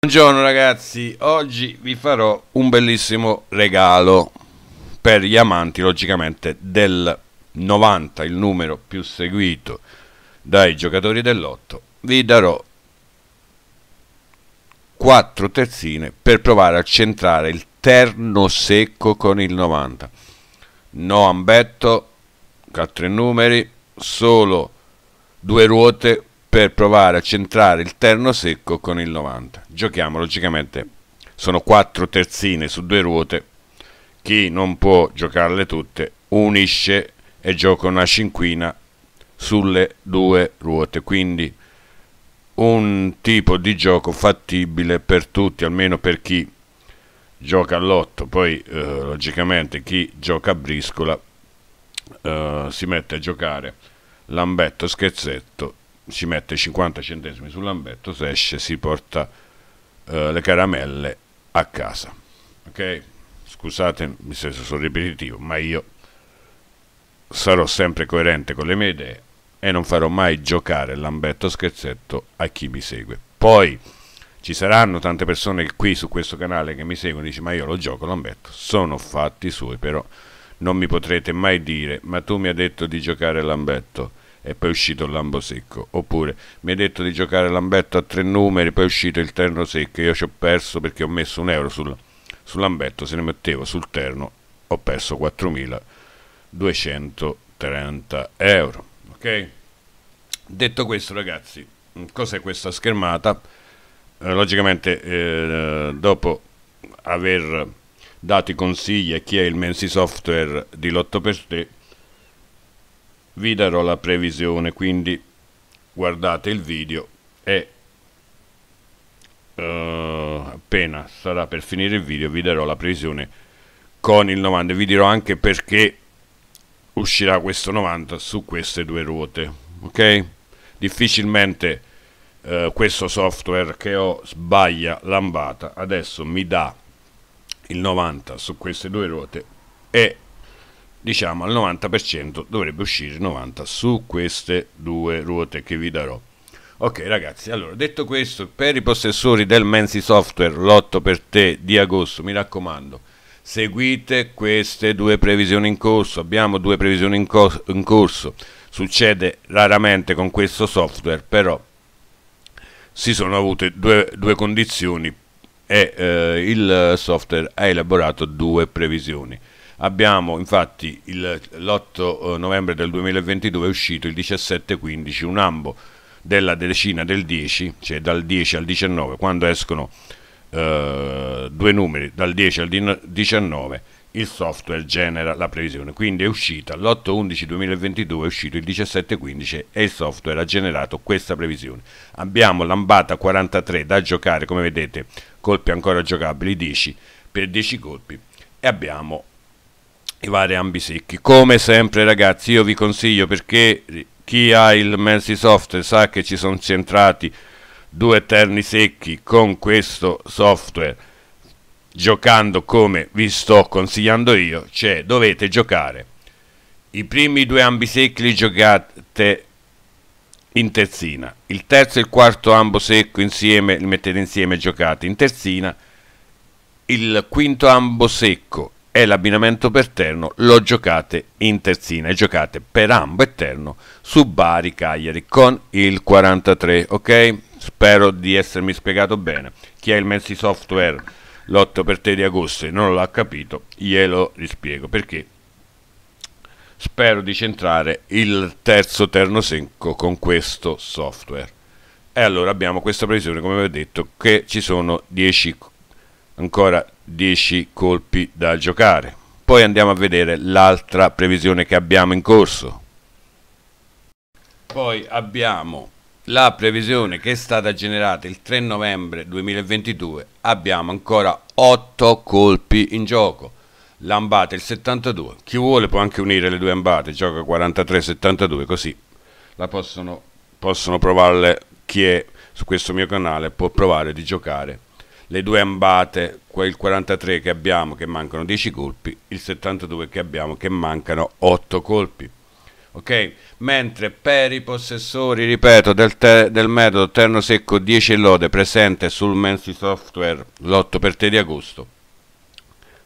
Buongiorno ragazzi, oggi vi farò un bellissimo regalo per gli amanti logicamente del 90, il numero più seguito dai giocatori dell'otto. Vi darò 4 terzine per provare a centrare il terno secco con il 90. No ambetto, 4 numeri, solo due ruote, per provare a centrare il terno secco con il 90. Giochiamo logicamente, sono quattro terzine su due ruote, chi non può giocarle tutte unisce e gioca una cinquina sulle due ruote, quindi un tipo di gioco fattibile per tutti, almeno per chi gioca all'otto, poi eh, logicamente chi gioca a briscola eh, si mette a giocare lambetto scherzetto si mette 50 centesimi sul lambetto, se esce si porta eh, le caramelle a casa. Ok? Scusate se sono ripetitivo, ma io sarò sempre coerente con le mie idee e non farò mai giocare lambetto scherzetto a chi mi segue. Poi ci saranno tante persone qui su questo canale che mi seguono e dicono ma io lo gioco lambetto, sono fatti suoi però non mi potrete mai dire ma tu mi hai detto di giocare lambetto e poi è uscito il lambo secco oppure mi hai detto di giocare lambetto a tre numeri poi è uscito il terno secco io ci ho perso perché ho messo un euro sul, sul lambetto se ne mettevo sul terno ho perso 4230 euro ok detto questo ragazzi cos'è questa schermata eh, logicamente eh, dopo aver dato i consigli a chi è il Mensi Software di Lotto per te vi darò la previsione, quindi guardate il video e uh, appena sarà per finire il video vi darò la previsione con il 90 vi dirò anche perché uscirà questo 90 su queste due ruote ok difficilmente uh, questo software che ho sbaglia lambata adesso mi dà il 90 su queste due ruote e diciamo al 90% dovrebbe uscire 90 su queste due ruote che vi darò ok ragazzi allora detto questo per i possessori del Mensi Software lotto per te di agosto mi raccomando seguite queste due previsioni in corso abbiamo due previsioni in, co in corso succede raramente con questo software però si sono avute due, due condizioni e eh, il software ha elaborato due previsioni Abbiamo infatti il, l'8 eh, novembre del 2022 è uscito il 17-15 un ambo della decina del 10, cioè dal 10 al 19, quando escono eh, due numeri dal 10 al 19 il software genera la previsione. Quindi è uscita l'8-11-2022, è uscito il 17-15 e il software ha generato questa previsione. Abbiamo l'ambata 43 da giocare, come vedete, colpi ancora giocabili 10 per 10 colpi e abbiamo i vari ambi secchi. Come sempre ragazzi io vi consiglio perché chi ha il Mercy Software sa che ci sono centrati due terni secchi con questo software giocando come vi sto consigliando io, cioè dovete giocare. I primi due ambi secchi li giocate in terzina, il terzo e il quarto ambo secco insieme li mettete insieme e giocate in terzina, il quinto ambo secco è l'abbinamento per Terno, lo giocate in terzina e giocate per ambo e Terno su Bari Cagliari con il 43, ok? Spero di essermi spiegato bene. Chi ha il Messi Software l'8 per te di agosto e non l'ha capito, glielo rispiego perché spero di centrare il terzo terno secco con questo software. E allora abbiamo questa previsione, come vi ho detto, che ci sono 10 ancora 10 colpi da giocare. Poi andiamo a vedere l'altra previsione che abbiamo in corso. Poi abbiamo la previsione che è stata generata il 3 novembre 2022. Abbiamo ancora 8 colpi in gioco. Lambate il 72. Chi vuole può anche unire le due ambate, gioca 43-72 così la possono, possono provarle chi è su questo mio canale può provare di giocare le due ambate, quel 43 che abbiamo che mancano 10 colpi, il 72 che abbiamo che mancano 8 colpi. Ok? Mentre per i possessori, ripeto, del, del metodo terno secco 10 lode presente sul Mensi Software l'8 per te di agosto,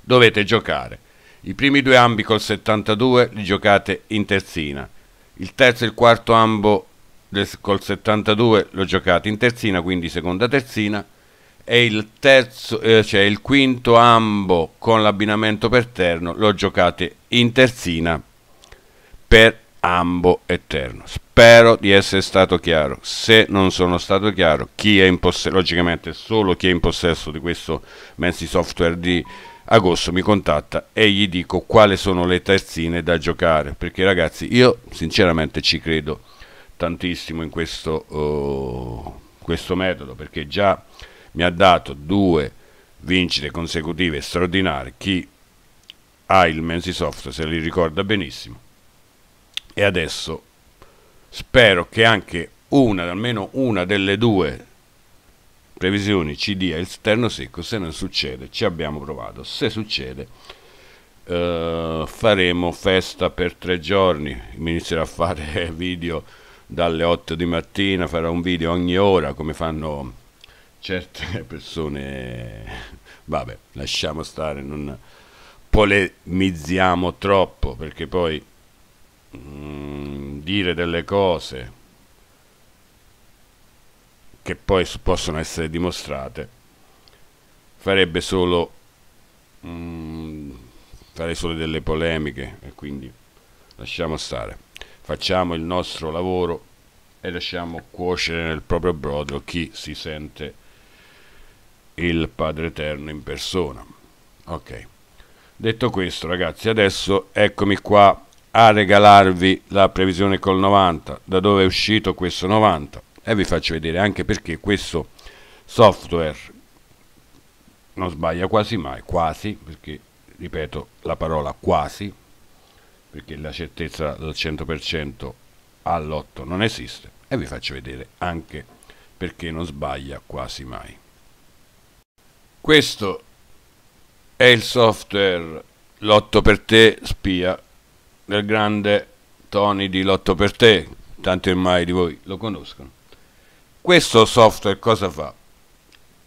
dovete giocare. I primi due ambi col 72 li giocate in terzina. Il terzo e il quarto ambo del, col 72 lo giocate in terzina, quindi seconda terzina e il, terzo, eh, cioè il quinto ambo con l'abbinamento per terno lo giocate in terzina per ambo e terno. Spero di essere stato chiaro. Se non sono stato chiaro, chi è in possesso, logicamente solo chi è in possesso di questo Mensi Software di agosto mi contatta e gli dico quali sono le terzine da giocare, perché ragazzi io sinceramente ci credo tantissimo in questo, uh, questo metodo, perché già mi ha dato due vincite consecutive straordinarie. Chi ha il Mensisoft se li ricorda benissimo. E adesso spero che anche una, almeno una delle due previsioni ci dia il terno secco. Se non succede, ci abbiamo provato. Se succede, eh, faremo festa per tre giorni. Inizierò a fare video dalle 8 di mattina, farò un video ogni ora come fanno certe persone, vabbè, lasciamo stare, non polemizziamo troppo perché poi mh, mm, dire delle cose che poi possono essere dimostrate farebbe solo mh, mm, fare solo delle polemiche e quindi lasciamo stare facciamo il nostro lavoro e lasciamo cuocere nel proprio brodo chi si sente il Padre Eterno in persona. Ok. Detto questo, ragazzi, adesso eccomi qua a regalarvi la previsione col 90, da dove è uscito questo 90 e vi faccio vedere anche perché questo software non sbaglia quasi mai, quasi, perché ripeto la parola quasi, perché la certezza del 100% all'8 non esiste e vi faccio vedere anche perché non sbaglia quasi mai. Questo è il software Lotto per te spia del grande Tony di Lotto per te, tanti ormai di voi lo conoscono. Questo software cosa fa?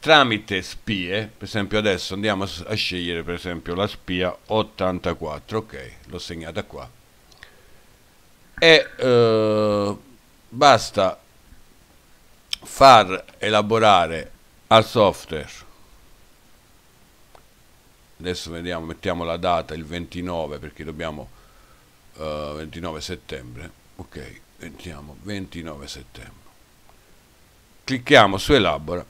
Tramite spie, per esempio adesso andiamo a scegliere per esempio la spia 84, ok, l'ho segnata qua. E eh, basta far elaborare al software adesso vediamo, mettiamo la data il 29 perché dobbiamo uh, eh, 29 settembre ok mettiamo 29 settembre clicchiamo su elabora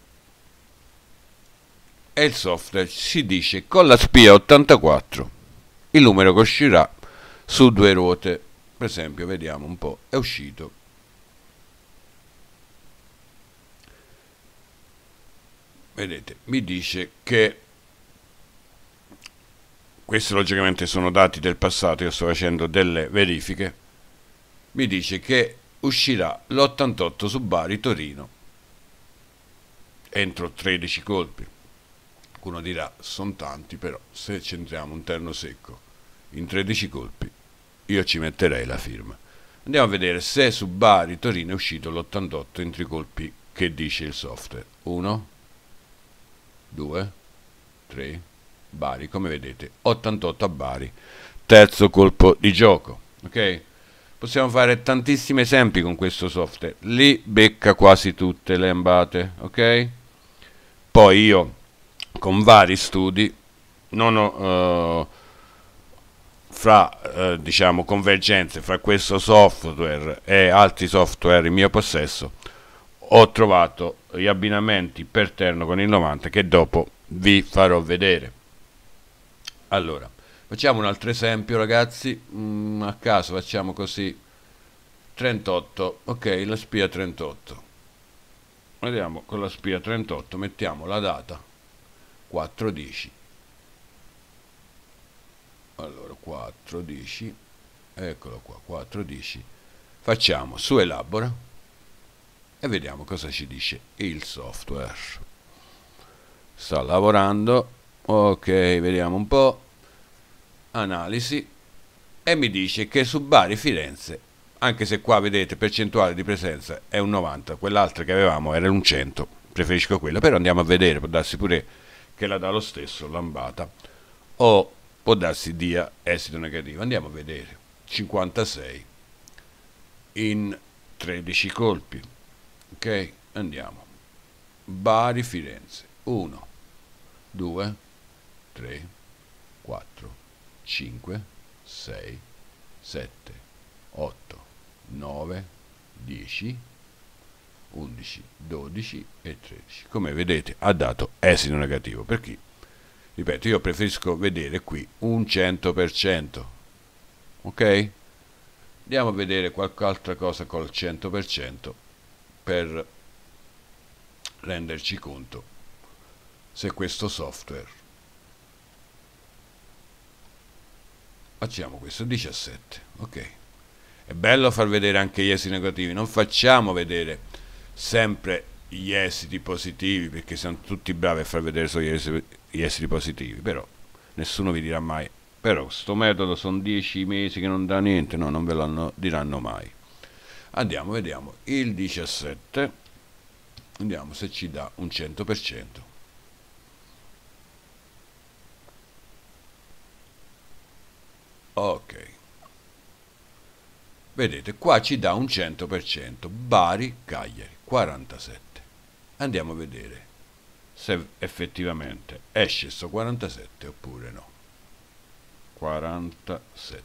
e il software si dice con la spia 84 il numero che uscirà su due ruote per esempio vediamo un po' è uscito vedete mi dice che questi logicamente sono dati del passato, io sto facendo delle verifiche, mi dice che uscirà l'88 su Bari Torino entro 13 colpi. Qualcuno dirà, sono tanti, però se centriamo un terno secco in 13 colpi, io ci metterei la firma. Andiamo a vedere se su Bari Torino è uscito l'88 entro i colpi che dice il software. 1, 2, 3, Bari, come vedete 88 a Bari, terzo colpo di gioco, ok? Possiamo fare tantissimi esempi con questo software, lì becca quasi tutte le ambate, ok? Poi io con vari studi non ho... Uh, fra eh, diciamo, convergenze fra questo software e altri software in mio possesso ho trovato gli abbinamenti per terno con il 90 che dopo vi farò vedere allora, facciamo un altro esempio ragazzi, mm, a caso facciamo così, 38, ok, la spia 38. Vediamo con la spia 38, mettiamo la data 410. Allora 410, eccolo qua, 410. Facciamo su elabora e vediamo cosa ci dice il software. Sta lavorando Ok, vediamo un po'. Analisi. E mi dice che su Bari Firenze, anche se qua vedete percentuale di presenza è un 90, quell'altra che avevamo era un 100, preferisco quella, però andiamo a vedere, può darsi pure che la dà lo stesso, Lambata, o può darsi dia esito negativo. Andiamo a vedere. 56 in 13 colpi. Ok, andiamo. Bari Firenze. 1, 2, 3, 4, 5, 6, 7, 8, 9, 10, 11, 12 e 13. Come vedete ha dato esito negativo per chi? Ripeto, io preferisco vedere qui un 100%. Ok? Andiamo a vedere qualche altra cosa col 100% per renderci conto se questo software facciamo questo 17 ok è bello far vedere anche gli esiti negativi non facciamo vedere sempre gli esiti positivi perché siamo tutti bravi a far vedere solo gli esiti, gli esiti positivi però nessuno vi dirà mai però questo metodo sono 10 mesi che non dà niente no non ve lo diranno mai andiamo vediamo il 17 vediamo se ci dà un 100% Ok. Vedete, qua ci dà un 100%. Bari, Cagliari, 47. Andiamo a vedere se effettivamente esce sto 47 oppure no. 47.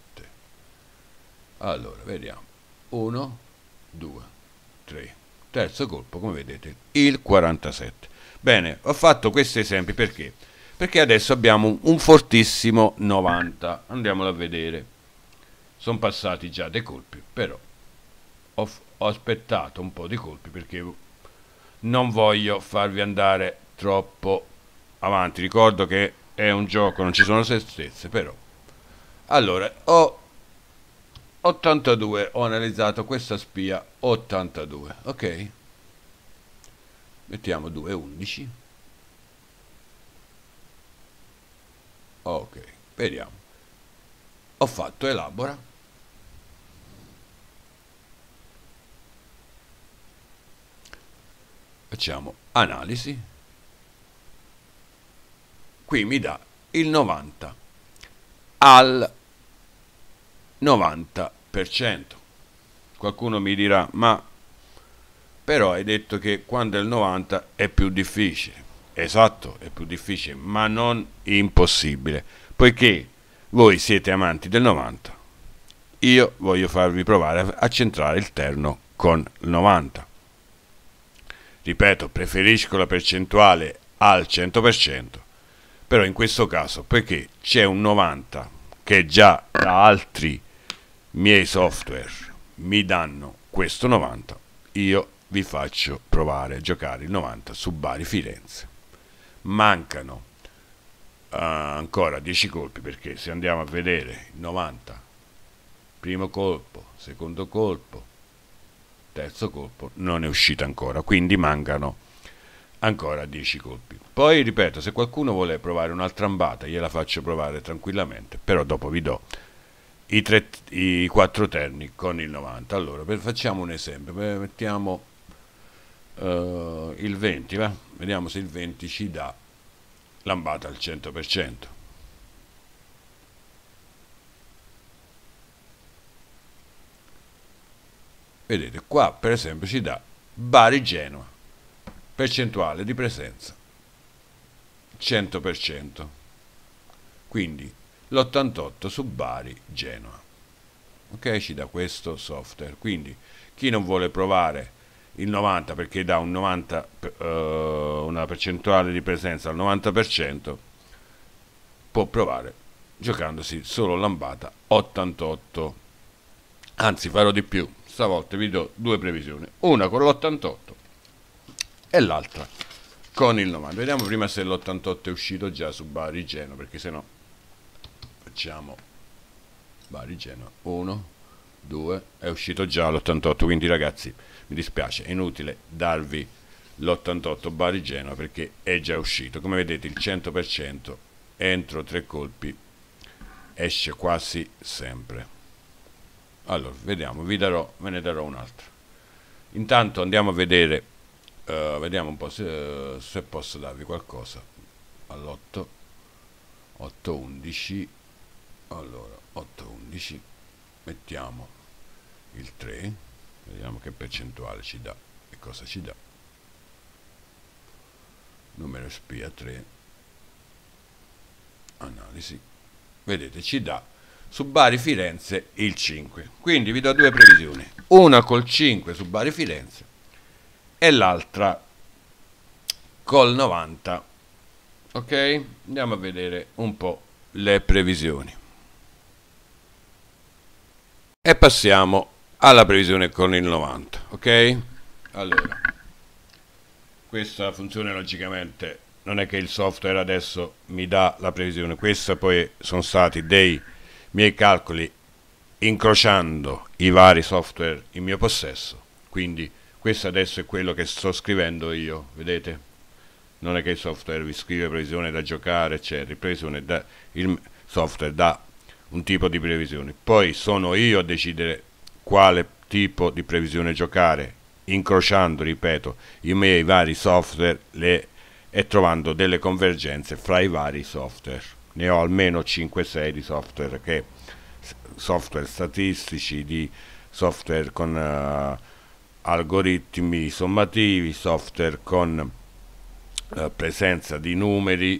Allora, vediamo. 1, 2, 3. Terzo colpo, come vedete, il 47. Bene, ho fatto questi esempi perché perché adesso abbiamo un fortissimo 90 andiamolo a vedere sono passati già dei colpi però ho, ho, aspettato un po' di colpi perché non voglio farvi andare troppo avanti ricordo che è un gioco non ci sono certezze però allora ho 82 ho analizzato questa spia 82 ok mettiamo 2 11 Ok, vediamo. Ho fatto elabora. Facciamo analisi. Qui mi dà il 90 al 90%. Qualcuno mi dirà, ma però hai detto che quando è il 90 è più difficile. Esatto, è più difficile, ma non impossibile, poiché voi siete amanti del 90. Io voglio farvi provare a centrare il terno con il 90. Ripeto, preferisco la percentuale al 100%, però in questo caso poiché c'è un 90 che già da altri miei software mi danno questo 90, io vi faccio provare a giocare il 90 su Bari Firenze mancano uh, ancora 10 colpi perché se andiamo a vedere 90 primo colpo secondo colpo terzo colpo non è uscito ancora quindi mancano ancora 10 colpi poi ripeto se qualcuno vuole provare un'altra ambata gliela faccio provare tranquillamente però dopo vi do i, tre, i quattro terni con il 90 allora per, facciamo un esempio mettiamo uh, il 20, va? vediamo se il 20 ci dà lambata al 100%. Vedete, qua per esempio ci dà Bari-Genova, percentuale di presenza 100%, quindi l'88 su Bari-Genova. Ok, ci dà questo software, quindi chi non vuole provare il 90% perché dà un 90, eh, una percentuale di presenza al 90%, può provare giocandosi solo lambata 88. Anzi, farò di più. Stavolta vi do due previsioni, una con l'88 e l'altra con il 90. Vediamo prima se l'88 è uscito già su Bari Geno, perché se no facciamo Bari Geno 1 2 è uscito già l'88, quindi ragazzi mi dispiace, è inutile darvi l'88 Bari Genoa perché è già uscito. Come vedete il 100% entro tre colpi esce quasi sempre. Allora, vediamo, vi darò, ve ne darò un altro. Intanto andiamo a vedere, uh, vediamo un po' se, uh, se posso darvi qualcosa. All'8, 8 allora 811, mettiamo il 3 Vediamo che percentuale ci dà e cosa ci dà. Numero spia 3. Analisi. Vedete, ci dà su Bari Firenze il 5. Quindi vi do due previsioni. Una col 5 su Bari Firenze e l'altra col 90. Ok? Andiamo a vedere un po' le previsioni. E passiamo alla previsione con il 90 ok allora questa funzione logicamente non è che il software adesso mi dà la previsione questa poi sono stati dei miei calcoli incrociando i vari software in mio possesso quindi questo adesso è quello che sto scrivendo io vedete non è che il software vi scrive previsione da giocare eccetera previsione da, il software dà un tipo di previsione poi sono io a decidere quale tipo di previsione giocare, incrociando, ripeto, i miei vari software le, e trovando delle convergenze fra i vari software. Ne ho almeno 5-6 di software, che, software statistici, di software con uh, algoritmi sommativi, software con uh, presenza di numeri,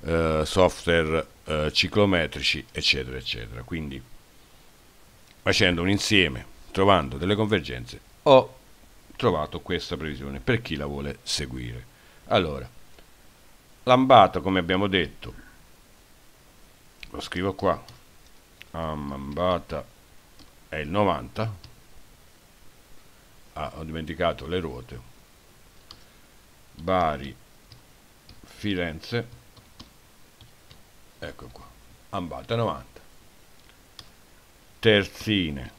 uh, software ciclometrici, eccetera, eccetera. Quindi facendo un insieme trovando delle convergenze, ho trovato questa previsione per chi la vuole seguire. Allora, Lambata, come abbiamo detto, lo scrivo qua, Lambata è il 90, ah, ho dimenticato le ruote, Bari, Firenze, ecco qua, Ambata 90, Terzine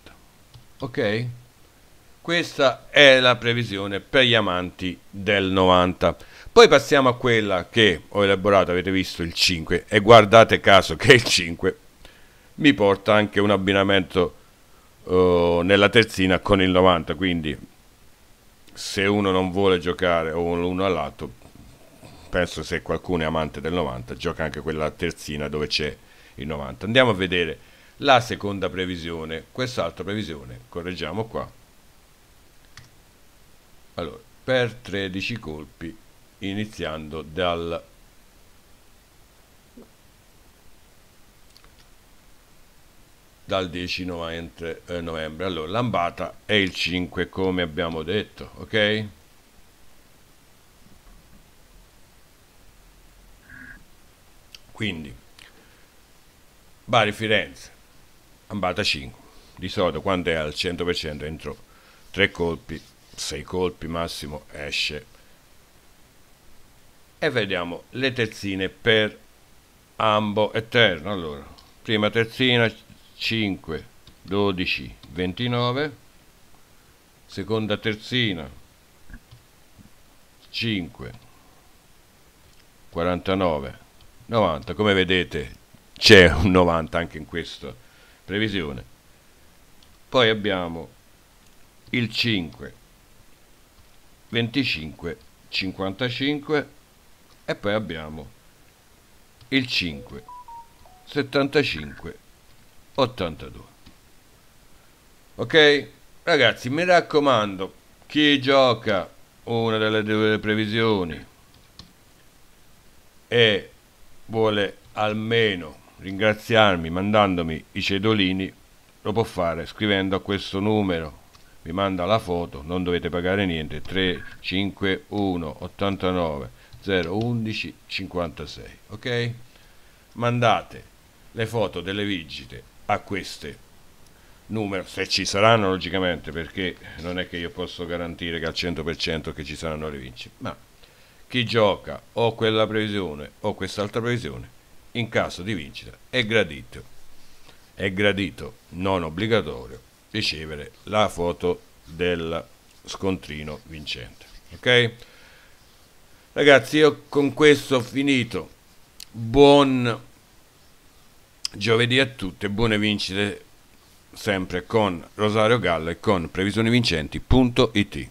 ok questa è la previsione per gli amanti del 90 poi passiamo a quella che ho elaborato avete visto il 5 e guardate caso che il 5 mi porta anche un abbinamento uh, nella terzina con il 90 quindi se uno non vuole giocare o uno all'altro penso se qualcuno è amante del 90 gioca anche quella terzina dove c'è il 90 andiamo a vedere la seconda previsione, quest'altra previsione, correggiamo qua. Allora, per 13 colpi, iniziando dal dal 10 eh, novembre. Allora, l'ambata è il 5 come abbiamo detto, ok? Quindi Bari Firenze ambata 5. Di solito quando è al 100% entro 3 colpi, 6 colpi massimo esce. E vediamo le terzine per ambo eterno. Allora, prima terzina 5, 12, 29. Seconda terzina 5, 49, 90. Come vedete c'è un 90 anche in questo previsione. Poi abbiamo il 5, 25, 55 e poi abbiamo il 5, 75, 82. Ok? Ragazzi, mi raccomando, chi gioca una delle due previsioni e vuole almeno ringraziarmi mandandomi i cedolini lo può fare scrivendo a questo numero vi manda la foto non dovete pagare niente 351 89 011 56 ok mandate le foto delle vigite a queste numero se ci saranno logicamente perché non è che io posso garantire che al 100% che ci saranno le vincite ma chi gioca o quella previsione o quest'altra previsione in caso di vincita è gradito, è gradito, non obbligatorio, ricevere la foto del scontrino vincente. Ok? Ragazzi, io con questo ho finito. Buon giovedì a tutte, buone vincite sempre con Rosario Gallo e con previsionivincenti.it.